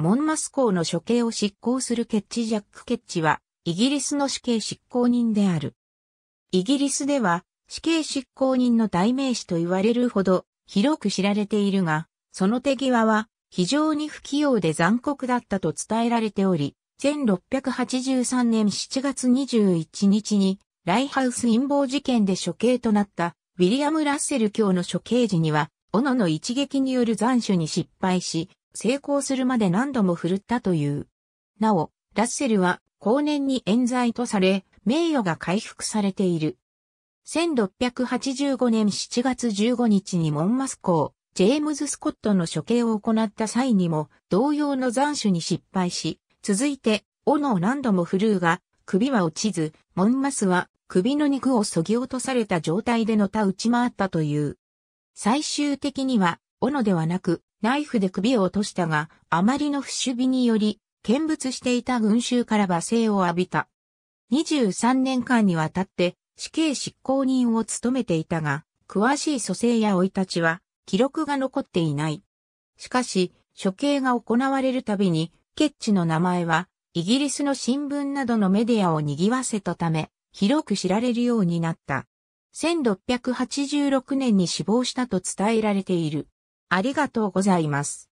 モンマス公の処刑を執行するケッチジャック・ケッチは、イギリスの死刑執行人である。イギリスでは、死刑執行人の代名詞と言われるほど、広く知られているが、その手際は、非常に不器用で残酷だったと伝えられており、1683年7月21日に、ライハウス陰謀事件で処刑となった、ウィリアム・ラッセル卿の処刑時には、斧の一撃による残首に失敗し、成功するまで何度も振るったという。なお、ラッセルは後年に冤罪とされ、名誉が回復されている。1685年7月15日にモンマス校、ジェームズ・スコットの処刑を行った際にも同様の斬首に失敗し、続いて、斧を何度も振るうが、首は落ちず、モンマスは首の肉を削ぎ落とされた状態でのた打ち回ったという。最終的には、斧ではなく、ナイフで首を落としたが、あまりの不守備により、見物していた群衆から罵声を浴びた。23年間にわたって死刑執行人を務めていたが、詳しい蘇生や老いたちは記録が残っていない。しかし、処刑が行われるたびに、ケッチの名前は、イギリスの新聞などのメディアを賑わせたため、広く知られるようになった。1686年に死亡したと伝えられている。ありがとうございます。